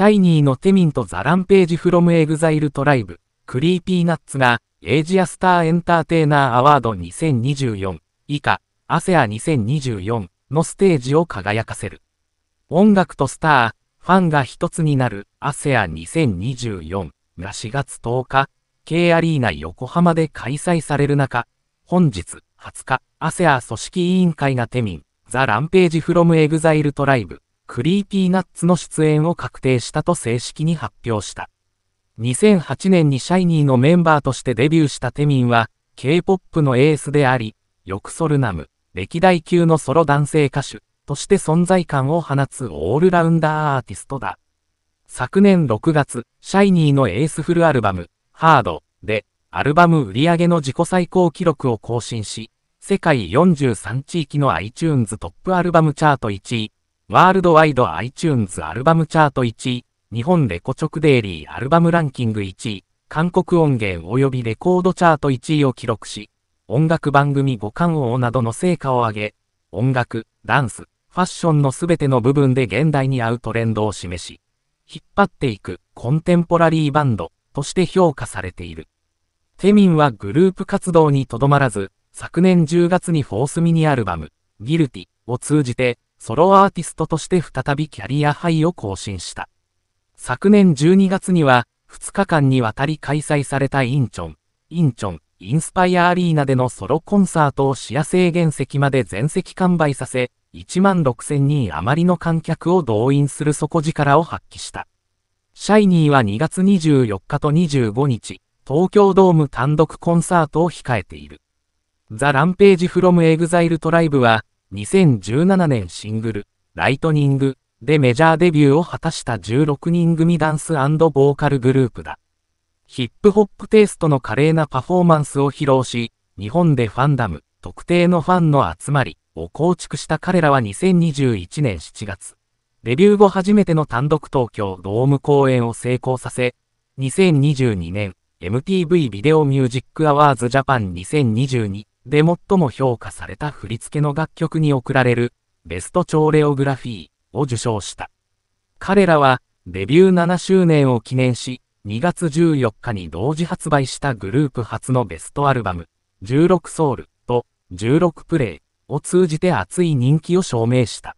シャイニーのテミンとザランページフロムエグザイルトライブ、クリーピーナッツが、エイジアスターエンターテイナーアワード2024以下、アセア2024のステージを輝かせる。音楽とスター、ファンが一つになるアセア2024が4月10日、K アリーナ横浜で開催される中、本日20日、アセア組織委員会がテミン、ザ・ランページ・フロム・エグザイル・トライブ、クリーピーナッツの出演を確定したと正式に発表した。2008年にシャイニーのメンバーとしてデビューしたテミンは、K-POP のエースであり、ヨクソルナム、歴代級のソロ男性歌手として存在感を放つオールラウンダーアーティストだ。昨年6月、シャイニーのエースフルアルバム、ハードで、アルバム売り上げの自己最高記録を更新し、世界43地域の iTunes トップアルバムチャート1位、ワールドワイド iTunes アルバムチャート1位、日本レコチョクデイリーアルバムランキング1位、韓国音源及びレコードチャート1位を記録し、音楽番組五冠王などの成果を上げ、音楽、ダンス、ファッションのすべての部分で現代に合うトレンドを示し、引っ張っていくコンテンポラリーバンドとして評価されている。テミンはグループ活動にとどまらず、昨年10月にフォースミニアルバム、ギルティを通じて、ソロアーティストとして再びキャリアハイを更新した。昨年12月には、2日間にわたり開催されたインチョン、インチョン、インスパイアアリーナでのソロコンサートを視野制限席まで全席完売させ、1万6000人余りの観客を動員する底力を発揮した。シャイニーは2月24日と25日、東京ドーム単独コンサートを控えている。ザ・ランページ・フロム・エグザイル・トライブは、2017年シングル、ライトニングでメジャーデビューを果たした16人組ダンスボーカルグループだ。ヒップホップテイストの華麗なパフォーマンスを披露し、日本でファンダム、特定のファンの集まりを構築した彼らは2021年7月、デビュー後初めての単独東京ドーム公演を成功させ、2022年 MTV ビデオミュージックアワーズジャパン2022で最も評価された振り付けの楽曲に贈られるベストチョレオグラフィーを受賞した。彼らはデビュー7周年を記念し、2月14日に同時発売したグループ初のベストアルバム、16ソウルと16プレイを通じて熱い人気を証明した。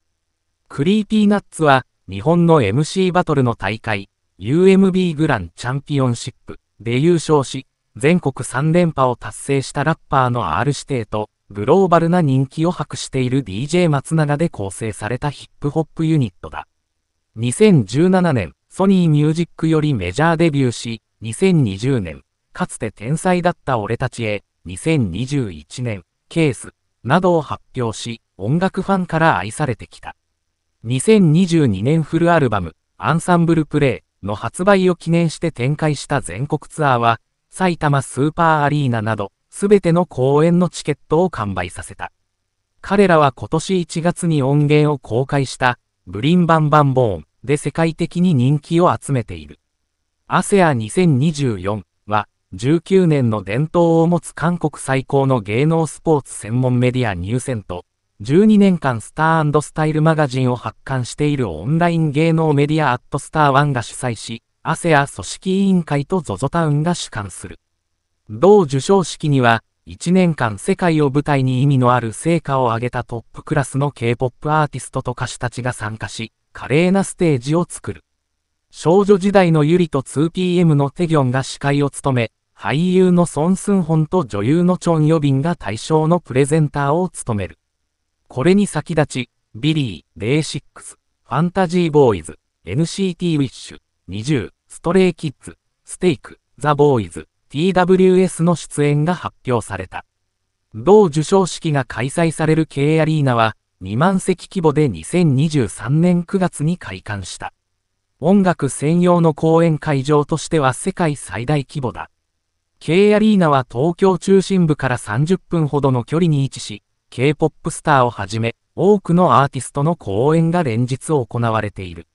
クリーピーナッツは日本の MC バトルの大会、UMB グランチャンピオンシップで優勝し、全国3連覇を達成したラッパーの R 指定と、グローバルな人気を博している DJ 松永で構成されたヒップホップユニットだ。2017年、ソニーミュージックよりメジャーデビューし、2020年、かつて天才だった俺たちへ、2021年、ケース、などを発表し、音楽ファンから愛されてきた。2022年フルアルバム、アンサンブルプレイの発売を記念して展開した全国ツアーは、埼玉スーパーアリーナなど、すべての公演のチケットを完売させた。彼らは今年1月に音源を公開した、ブリンバンバンボーンで世界的に人気を集めている。アセア2 0 2 4は、19年の伝統を持つ韓国最高の芸能スポーツ専門メディア入選と、12年間スタースタイルマガジンを発刊しているオンライン芸能メディアアットスターンが主催し、アセア組織委員会と ZOZO タウンが主管する。同受賞式には、1年間世界を舞台に意味のある成果を上げたトップクラスの K-POP アーティストと歌手たちが参加し、華麗なステージを作る。少女時代のユリと 2PM のテギョンが司会を務め、俳優のソン・スンホンと女優のチョン・ヨビンが対象のプレゼンターを務める。これに先立ち、ビリー、レイシックス、ファンタジーボーイズ、NCT ウィッシュ、20、ストレイキッズ、ステイク、ザ・ボーイズ、TWS の出演が発表された。同受賞式が開催される K アリーナは、2万席規模で2023年9月に開館した。音楽専用の公演会場としては世界最大規模だ。K アリーナは東京中心部から30分ほどの距離に位置し、K-POP スターをはじめ、多くのアーティストの公演が連日行われている。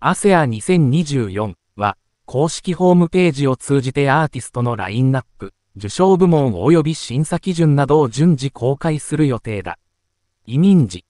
ASEA2024 は、公式ホームページを通じてアーティストのラインナップ、受賞部門及び審査基準などを順次公開する予定だ。移民時、